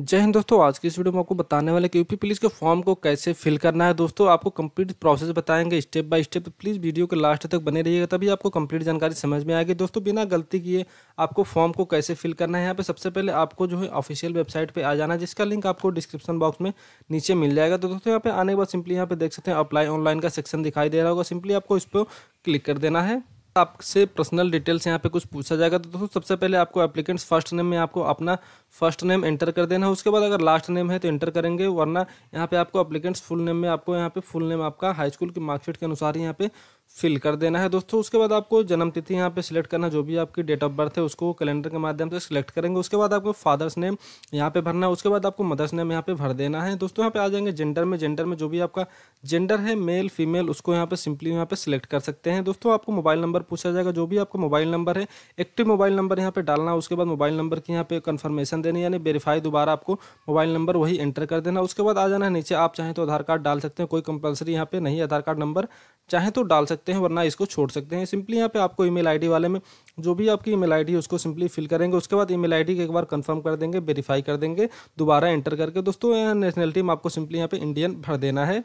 जय हिंद दोस्तों आज की इस वीडियो में आपको बताने वाले कि यूपी पुलिस के फॉर्म को कैसे फिल करना है दोस्तों आपको कंप्लीट प्रोसेस बताएंगे स्टेप बाय स्टेप तो प्लीज़ वीडियो के लास्ट तक बने रहिएगा तभी आपको कंप्लीट जानकारी समझ में आएगी दोस्तों बिना गलती किए आपको फॉर्म को कैसे फिल करना है यहाँ पर सबसे पहले आपको जो है ऑफिशियल वेबसाइट पर आ जाना है जिसका लिंक आपको डिस्क्रिप्शन बॉक्स में नीचे मिल जाएगा तो दोस्तों यहाँ पे आने के बाद सिंपली यहाँ पे देख सकते हैं अप्लाई ऑनलाइन का सेक्शन दिखाई दे रहा होगा सिंपली आपको इस पर क्लिक कर देना है आपसे पर्सनल डिटेल्स यहाँ पे कुछ पूछा जाएगा तो दोस्तों सबसे पहले आपको एप्लीकेंट्स फर्स्ट नेम में आपको अपना फर्स्ट नेम एंटर कर देना है उसके बाद अगर लास्ट नेम है तो एंटर करेंगे वरना यहाँ पे आपको अप्लीकेंट्स फुल नेम में आपको यहाँ पे फुल नेम आपका हाई स्कूल की मार्कशीट के अनुसार ही यहाँ पे फिल कर देना है दोस्तों उसके बाद आपको जन्म तिथि यहाँ पे सिलेक्ट करना जो भी आपकी डेट ऑफ बर्थ है उसको कैलेंडर के माध्यम से सिलेक्ट करेंगे उसके बाद आपको फादर्स नेम यहाँ पे भरना है उसके बाद आपको मदर्स नेम यहाँ पे भर देना है दोस्तों यहाँ पे आ जाएंगे जेंडर में जेंडर में जो भी आपका जेंडर है मेल फीमेल उसको यहाँ पे सिंपली यहाँ पे सिलेक्ट कर सकते हैं दोस्तों आपको मोबाइल नंबर पूछा जाएगा जो भी आपका मोबाइल नंबर है एक्टिव मोबाइल नंबर यहाँ पे डालना उसके बाद मोबाइल नंबर की यहाँ पे कन्फर्मेशन इंफॉर्मेशन देनी यानी वेरीफाई दोबारा आपको मोबाइल नंबर वही एंटर कर देना उसके बाद आ जाना है नीचे आप चाहें तो आधार कार्ड डाल सकते हैं कोई कंपलसरी यहाँ पे नहीं आधार कार्ड नंबर चाहें तो डाल सकते हैं वरना इसको छोड़ सकते हैं सिंपली यहाँ पे आपको ईमेल आईडी वाले में जो भी आपकी ईमेल आईडी है उसको सिंपली फिल करेंगे उसके बाद ईमेल आईडी के एक बार कंफर्म कर देंगे वेरीफाई कर देंगे दोबारा एंटर करके दोस्तों यहाँ नेशनलिटी में आपको सिंपली यहाँ पे इंडियन भर देना है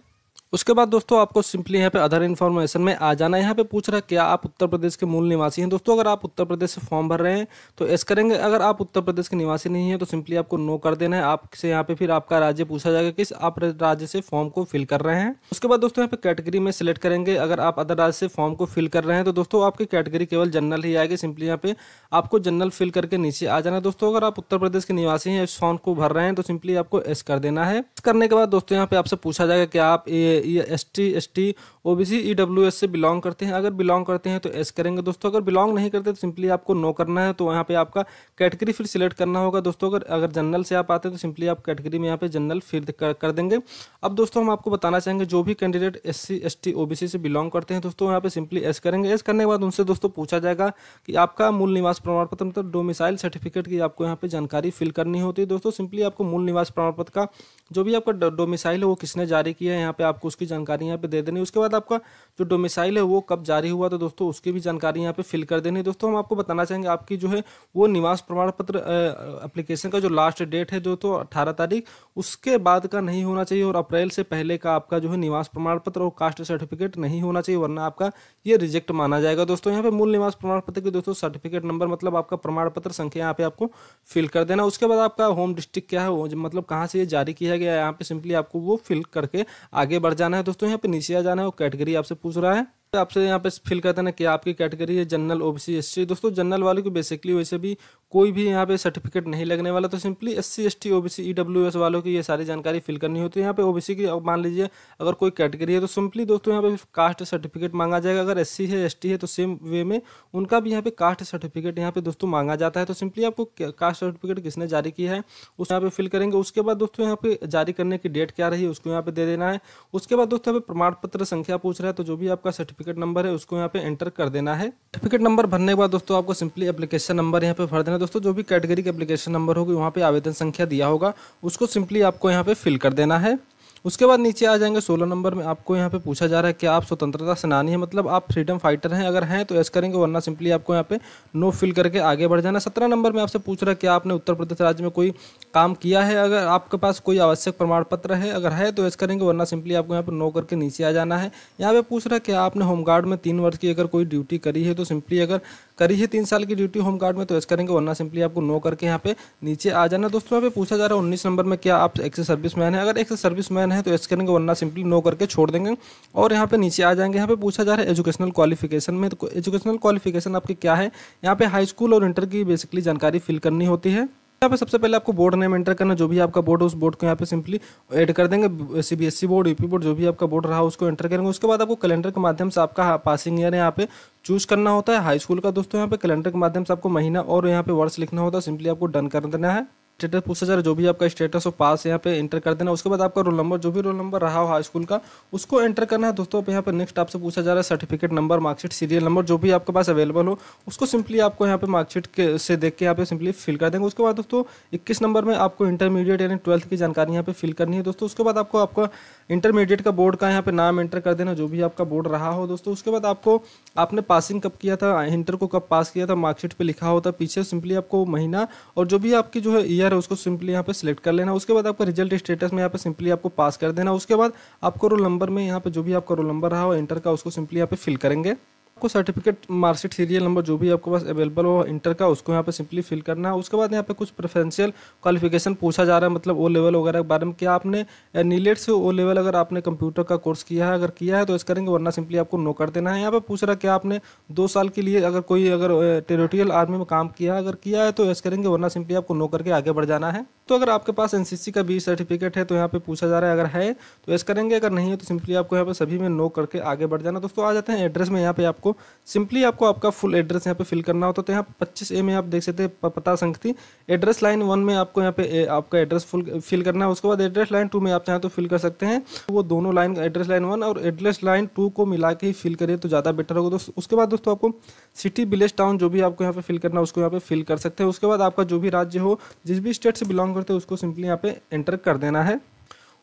उसके बाद दोस्तों आपको सिंपली यहाँ पे अदर इन्फॉर्मेशन में आ जाना है यहाँ पे पूछ रहा है क्या आप उत्तर प्रदेश के मूल निवासी हैं दोस्तों अगर आप उत्तर प्रदेश से फॉर्म भर रहे हैं तो एस करेंगे अगर आप उत्तर प्रदेश के निवासी नहीं हैं तो सिंपली आपको नो कर देना है आपसे यहाँ पे फिर आपका राज्य पूछा जाएगा किस आप राज्य से फॉर्म को फिल कर रहे हैं उसके बाद दोस्तों यहाँ पे कैटेगरी में सिलेक्ट करेंगे अगर आप अदर राज्य से फॉर्म को फिल कर रहे हैं तो दोस्तों आपकी कैटेगरी केवल जनरल ही आएगी सिंपली यहाँ पे आपको जनरल फिल करके नीचे आ जाना है दोस्तों अगर आप उत्तर प्रदेश के निवासी हैं इस फॉर्म को भर रहे हैं तो सिंपली आपको एस कर देना है करने के बाद दोस्तों यहाँ पे आपसे पूछा जाएगा कि आप ए ये ये S T S T O B C E W S से बिलोंग करते हैं अगर बिलोंग करते हैं तो एस करेंगे दोस्तों अगर बिलोंग नहीं करते तो सिंपली आपको नो करना है तो यहाँ पे आपका कैटेगरी फिर सिलेक्ट करना होगा दोस्तों अगर अगर जनरल से आप आते हैं तो सिंपली आप कैटेगरी में यहाँ पे जनरल फिर कर, कर देंगे अब दोस्तों हम आपको बताना चाहेंगे जो भी candidate S C S T O B C से बिलोंग करते हैं दोस्तों यहाँ पे सिंपली एस करेंगे एस करने के बाद उनसे दोस्तों पूछा जाएगा कि आपका मूल निवास प्रमाण पत्र मतलब डोमिसाइल सर्टिफिकेट की आपको यहाँ पे जानकारी फिल करनी होती है दोस्तों सिंपली आपको मूल निवास प्रमाण पत्र का जो भी आपका डोमिसाइल है वो किसने जारी किया है यहाँ पे आप आपको उसकी जानकारी यहाँ पे दे देनी उसके बाद आपका जो डोमिसाइल है वो कब जारी हुआ था दोस्तों उसकी भी जानकारी यहाँ पे फिल कर देनी दोस्तों हम आपको बताना चाहेंगे आपकी जो है वो निवास प्रमाण पत्र अप्लीकेशन का जो लास्ट डेट है जो तो अट्ठारह तारीख उसके बाद का नहीं होना चाहिए और अप्रैल से पहले का आपका जो है निवास प्रमाण पत्र और कास्ट सर्टिफिकेट नहीं होना चाहिए वरना आपका ये रिजेक्ट माना जाएगा दोस्तों यहाँ पे मूल निवास प्रमाण पत्र के दोस्तों सर्टिफिकेट नंबर मतलब आपका प्रमाण पत्र संख्या यहाँ पे आपको फिल कर देना उसके बाद आपका होम डिस्ट्रिक्ट क्या है मतलब कहाँ से ये जारी किया गया है यहाँ पे सिंपली आपको वो फिल करके आगे बढ़ जाना है दोस्तों यहाँ पे नीचे आ जाना है और कैटेगरी आपसे पूछ रहा है आपसे यहाँ पे फिल करते हैं ना कि आपकी कैटेगरी है जनरल ओबीसी एसटी दोस्तों जनरल वाले को बेसिकली वैसे भी कोई भी यहाँ पे सर्टिफिकेट नहीं लगने वाला तो simply S C S T O B C E W S वालों की ये सारी जानकारी फिल करनी होती है यहाँ पे ओबीसी की मान लीजिए अगर कोई कैटेगरी है तो सिंपली दोस्तों यहाँ पे कास्ट सर्टिफिकेट मांगा जाएगा अगर एस सी है एस टी है तो सेम वे में उनका भी यहाँ पे कास्ट सर्टिफिकेट यहाँ पे दोस्तों मांगा जाता है तो सिंपली आपको कास्ट सर्टिफिकेट किसने जारी किया है उस यहाँ पे फिल करेंगे उसके बाद दोस्तों यहाँ पे जारी करने की डेट क्या रही है उसको यहाँ पे दे देना है उसके बाद दोस्तों यहाँ पे प्रमाण पत्र संख्या पूछ रहा है तो जो भी आपका सर्टिफिकेट सर्टिफिकेट नंबर है उसको यहाँ पे एंटर कर देना है सर्टिफिकेट नंबर भरने के बाद दोस्तों आपको सिंपली एप्लीकेशन नंबर यहाँ पे भर देना दोस्तों जो भी कैटेगरी के एप्लीकेशन नंबर होगी वहाँ पे आवेदन संख्या दिया होगा उसको सिंपली आपको यहाँ पे फिल कर देना है उसके बाद नीचे आ जाएंगे सोलह नंबर में आपको यहाँ पे पूछा जा रहा है कि आप स्वतंत्रता सेनानी है मतलब आप फ्रीडम फाइटर हैं अगर हैं तो यस करेंगे वरना सिंपली आपको यहाँ पे नो फिल करके आगे बढ़ जाना सत्रह नंबर में आपसे पूछ रहा है कि आपने उत्तर प्रदेश राज्य में कोई काम किया है अगर आपके पास कोई आवश्यक प्रमाण पत्र है अगर है तो यस करेंगे वरना सिंपली आपको यहाँ पर नो करके नीचे आ जाना है यहाँ पे पूछ रहा है कि आपने होमगार्ड में तीन वर्ष की अगर कोई ड्यूटी करी है तो सिंपली अगर करी है तीन साल की ड्यूटी होमगार्ड में तो यस करेंगे वरना सिंपली आपको नो करके यहाँ पे नीचे आ जाना दोस्तों यहाँ पे पूछा जा रहा है उन्नीस नंबर में क्या आप एक्से सर्विस मैन है अगर एक्से सर्विस मैन है तो यस करेंगे वरना सिंपली नो करके छोड़ देंगे और यहाँ पे नीचे आ जाएंगे यहाँ पे पूछा जा रहा है एजुकेशनल क्वालिफिकेशन में तो एजुकेशनल क्वालिफिकेशन आपकी क्या है यहाँ पे हाई स्कूल और इंटर की बेसिकली जानकारी फिल करनी होती है यहाँ पे सबसे पहले आपको बोर्ड नेम एंटर करना जो भी आपका बोर्ड है उस बोर्ड को यहाँ पे सिंपली ऐड कर देंगे सीबीएसई बोर्ड यूपी बोर्ड जो भी आपका बोर्ड रहा उसको एंटर करेंगे उसके बाद आपको कैलेंडर के माध्यम से आपका पासिंग ईयर यहाँ पे चूज करना होता है हाई स्कूल का दोस्तों यहाँ पे कैलेंडर के माध्यम से आपको महीना और यहाँ पे वर्ष लिखना होता है सिंपली आपको डन कर देना है स्टेटस पूछा जा रहा है जो भी आपका स्टेटस हो पास यहाँ पे एंटर कर देना उसके बाद आपका रोल नंबर जो भी रोल नंबर रहा हो हाई स्कूल का उसको एंटर करना है दोस्तों यहाँ पे नेक्स्ट आपसे पूछा जा रहा है certificate number marksheet serial number जो भी आपके पास अवेलेबल हो उसको सिंपली आपको यहाँ पे मार्कशीट से देख के यहाँ पे सिंपली फिल कर देंगे उसके बाद दोस्तों इक्कीस नंबर में आपको इंटरमीडिएट यानी ट्वेल्थ की जानकारी यहाँ पे फिल करनी है दोस्तों उसके बाद आपको आपका इंटरमीडिएट का बोर्ड का यहाँ पे नाम एंटर कर देना जो भी आपका बोर्ड रहा हो दोस्तों उसके बाद आपको आपने पासिंग कब किया था इंटर को कब पास किया था मार्कशीट पे लिखा होता पीछे सिंपली आपको महीना और जो भी आपकी जो है ईयर है उसको सिंपली यहाँ पे सिलेक्ट कर लेना उसके बाद आपका रिजल्ट स्टेटस में यहाँ पे सिंपली आपको पास कर देना उसके बाद आपको रोल नंबर में यहाँ पे जो भी आपका रोल नंबर रहा हो इंटर का उसको सिंपली यहाँ पे फिल करेंगे आपको सर्टिफिकेट मार्कशीट सीरियल नंबर जो भी आपके पास अवेलेबल हो इंटर का उसको यहाँ पे सिंपली फिल करना है उसके बाद यहाँ पे कुछ प्रेफरेंशियल क्वालिफिकेशन पूछा जा रहा है मतलब ओ लेवल वगैरह के बारे में क्या आपने नीलेट से ओ लेवल अगर आपने कंप्यूटर का कोर्स किया है अगर किया है तो इस करेंगे वरना सिंपली आपको नो कर देना है यहाँ पर पूछ रहा है क्या आपने दो साल के लिए अगर कोई अगर टेरिटोरियल आर्मी में काम किया है अगर किया है तो एस करेंगे वरना सिंपली आपको नो करके आगे बढ़ जाना है तो अगर आपके पास एनसीसी का बी सर्टिफिकेट है तो यहाँ पे पूछा जा रहा है अगर है तो एस करेंगे अगर नहीं है तो सिंपली आपको यहाँ पे सभी में नो करके आगे बढ़ जाना दोस्तों आ जाते हैं एड्रेस में यहाँ पे आपको सिंपली आपको आपका फुल एड्रेस यहाँ पे फिल करना होता तो यहाँ पच्चीस ए में आप देख सकते हैं पता संख्या थी एड्रेस लाइन वन में आपको यहाँ पे आपका एड्रेस फुल फिल करना है उसके बाद एड्रेस लाइन टू में आप चाहें तो फिल कर सकते हैं वो दोनों लाइन एड्रेस लाइन वन और एड्रेस लाइन टू को मिला के ही फिल करिए तो ज़्यादा बेटर होगा दोस्तों उसके बाद दोस्तों आपको सिटी विलेज टाउन जो भी आपको यहाँ पे फिल करना है उसको यहाँ पे फिल कर सकते हैं उसके बाद आपका जो भी राज्य हो जिस भी स्टेट से बिलोंग करते हैं उसको सिंपली यहाँ पे एंटर कर देना है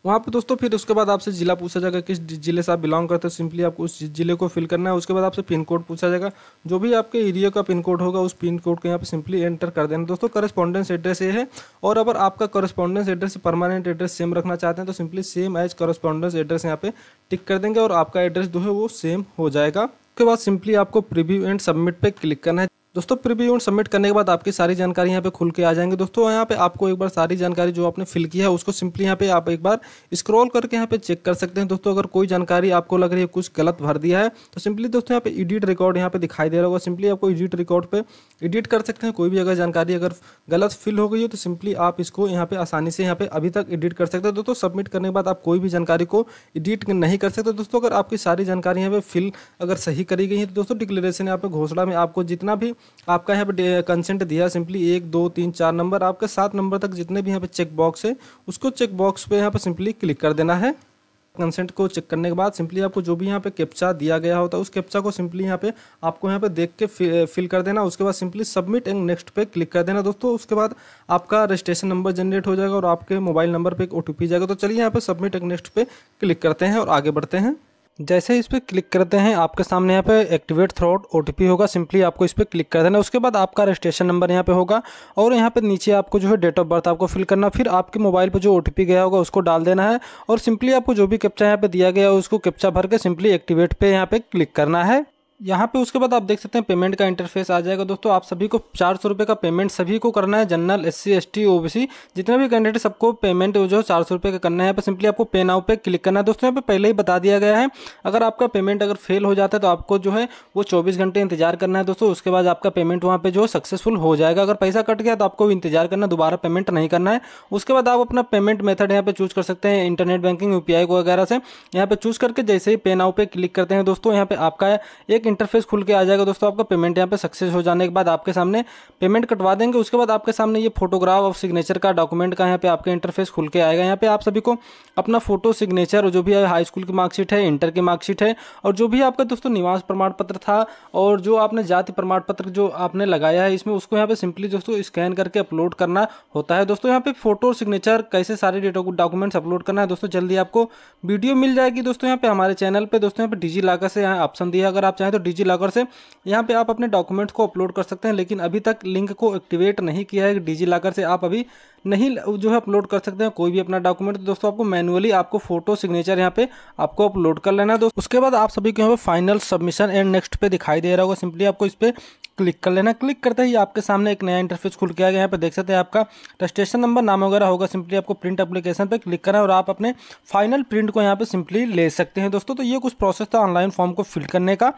वहाँ पे दोस्तों फिर उसके बाद आपसे ज़िला पूछा जाएगा किस ज़िले से आप बिलोंग करते हो सिंपली आपको उस ज़िले को फिल करना है उसके बाद आपसे पिन कोड पूछा जाएगा जो भी आपके एरिया का पिन कोड होगा उस पिन कोड को यहाँ पे सिंपली एंटर कर देना दोस्तों करस्पॉन्डेंस एड्रेस ये है और अगर आपका correspondence address permanent address same रखना चाहते हैं तो simply same as correspondence address यहाँ पे टिक कर देंगे और आपका एड्रेस जो है वो सेम हो जाएगा उसके बाद सिंपली आपको प्रिव्यू एंड सबमिट पर क्लिक करना है दोस्तों प्रीव्यू इवेंट सबमिट करने के बाद आपकी सारी जानकारी यहाँ पे खुल के आ जाएंगे दोस्तों यहाँ पे आपको एक बार सारी जानकारी जो आपने फिल की है उसको सिंपली यहाँ पे आप एक बार स्क्रॉल करके यहाँ पे चेक कर सकते हैं दोस्तों अगर कोई जानकारी आपको लग रही है कुछ गलत भर दिया है तो सिंपली दोस्तों यहाँ पे एडिट रिकॉर्ड यहाँ पे दिखाई दे रहा होगा सिंपली आपको एडिट रिकॉर्ड पर एडिट कर सकते हैं कोई भी अगर जानकारी अगर गलत फिल हो गई हो तो सिंपली आप इसको यहाँ पे आसानी से यहाँ पे अभी तक एडिट कर सकते हैं दोस्तों सबमिट करने के बाद आप कोई भी जानकारी को एडिट नहीं कर सकते दोस्तों अगर आपकी सारी जानकारी यहाँ पे फिल अगर सही करी गई है तो दोस्तों डिक्लेरेशन यहाँ पे घोषणा में आपको जितना भी आपका यहाँ पर कंसेंट दिया सिंपली एक दो तीन चार नंबर आपके सात नंबर तक जितने भी यहाँ पे चेक बॉक्स है उसको चेक बॉक्स पे यहाँ पर सिंपली क्लिक कर देना है कंसेंट को चेक करने के बाद सिंपली आपको जो भी यहाँ पे कैप्चा दिया गया होता है उस कैप्चा को सिंपली यहाँ पे आपको यहाँ पे देख के फिल कर देना उसके बाद सिंपली सबमिट एंड नेक्स्ट पे क्लिक कर देना दोस्तों उसके बाद आपका रजिस्ट्रेशन नंबर जनरेट हो जाएगा और आपके मोबाइल नंबर पर एक ओ जाएगा तो चलिए यहाँ पे सबमिट एंड नेक्स्ट पे क्लिक करते हैं और आगे बढ़ते हैं जैसे इस पर क्लिक करते हैं आपके सामने यहाँ पे एक्टिवेट थ्रोट ओ होगा सिंपली आपको इस पर क्लिक कर देना उसके बाद आपका रजिस्ट्रेशन नंबर यहाँ पे होगा और यहाँ पे नीचे आपको जो है डेट ऑफ बर्थ आपको फिल करना फिर आपके मोबाइल पर जो ओ गया होगा उसको डाल देना है और सिंपली आपको जो भी कैप्चा यहाँ पे दिया गया है उसको कैप्चा भर के सिंपली एक्टिवेट पे यहाँ पे क्लिक करना है यहाँ पे उसके बाद आप देख सकते हैं पेमेंट का इंटरफेस आ जाएगा दोस्तों आप सभी को चार सौ रुपये का पेमेंट सभी को करना है general S C S T O B C जितने भी कैंडिडेट सबको पेमेंट जो है चार सौ रुपये का करना है पर सिंपली आपको पे नाउ पे क्लिक करना है दोस्तों यहाँ पे पहले ही बता दिया गया है अगर आपका पेमेंट अगर फेल हो जाता है तो आपको जो है वो चौबीस घंटे इंतजार करना है दोस्तों उसके बाद आपका पेमेंट वहाँ पर जो है सक्सेसफुल हो जाएगा अगर पैसा कट गया तो आपको इंतजार करना दोबारा पेमेंट नहीं करना है उसके बाद आप अपना पेमेंट मेथड यहाँ पर चूज कर सकते हैं इंटरनेट बैंकिंग यू को वगैरह से यहाँ पर चूज करके जैसे ही पे नाउ पे क्लिक करते हैं दोस्तों यहाँ पर आपका एक इंटरफेस खुल के आ जाएगा दोस्तों आपका पेमेंट यहाँ पे सक्सेस हो जाने के बाद आपके सामने पेमेंट कटवा देंगे उसके बाद आपके सामने ये फोटोग्राफ और सिग्नेचर का डॉक्यूमेंट का यहाँ पे आपके इंटरफेस खुल के आएगा यहाँ पे आप सभी को अपना फोटो सिग्नेचर जो भी हाई स्कूल की मार्कशीट है इंटर की मार्कशीट है और जो भी आपका दोस्तों निवास प्रमाण पत्र था और जो आपने जाति प्रमाण पत्र जो आपने लगाया है इसमें उसको यहाँ पे सिंपली दोस्तों स्कैन करके अपलोड करना होता है दोस्तों यहाँ पे फोटो और सिग्नेचर कैसे सारे डॉक्यूमेंट्स अपलोड करना है दोस्तों जल्दी आपको वीडियो मिल जाएगी दोस्तों यहाँ पे हमारे चैनल पे दोस्तों यहाँ पे डिजी लाकर से यहाँ ऑप्शन दिया अगर आप चाहें तो डिजी लॉकर से यहाँ पे आप अपने डॉक्यूमेंट्स को अपलोड कर सकते हैं लेकिन अभी तक लिंक को एक्टिवेट नहीं किया है डिजी लॉकर से आप अभी नहीं जो है अपलोड कर सकते हैं कोई भी अपना डॉक्यूमेंट तो दोस्तों आपको मैनुअली आपको फोटो सिग्नेचर यहाँ पे आपको अपलोड कर लेना है दोस्तों उसके बाद आप सभी को यहाँ पे फाइनल सबमिशन एंड नेक्स्ट पे दिखाई दे रहा होगा सिंपली आपको इस पर क्लिक कर लेना क्लिक करते ही आपके सामने एक नया इंटरफेस खुल के आ गया यहाँ पे देख सकते हैं आपका रजिस्ट्रेशन नंबर नाम वगैरह होगा सिंपली आपको प्रिंट एप्लीकेशन पर क्लिक करना है और आप अपने फाइनल प्रिंट को यहाँ पे सिंपली ले सकते हैं दोस्तों तो ये कुछ प्रोसेस था ऑनलाइन फॉर्म को फिल करने का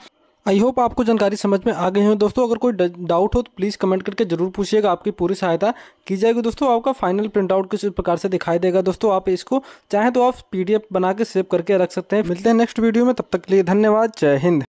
आई होप आपको जानकारी समझ में आ गई हो दोस्तों अगर कोई डाउट हो तो प्लीज़ कमेंट करके जरूर पूछिएगा आपकी पूरी सहायता की जाएगी दोस्तों आपका फाइनल प्रिंट आउट किस प्रकार से दिखाई देगा दोस्तों आप इसको चाहे तो आप पीडीएफ बना के सेव करके रख सकते हैं मिलते हैं नेक्स्ट वीडियो में तब तक के लिए धन्यवाद जय हिंद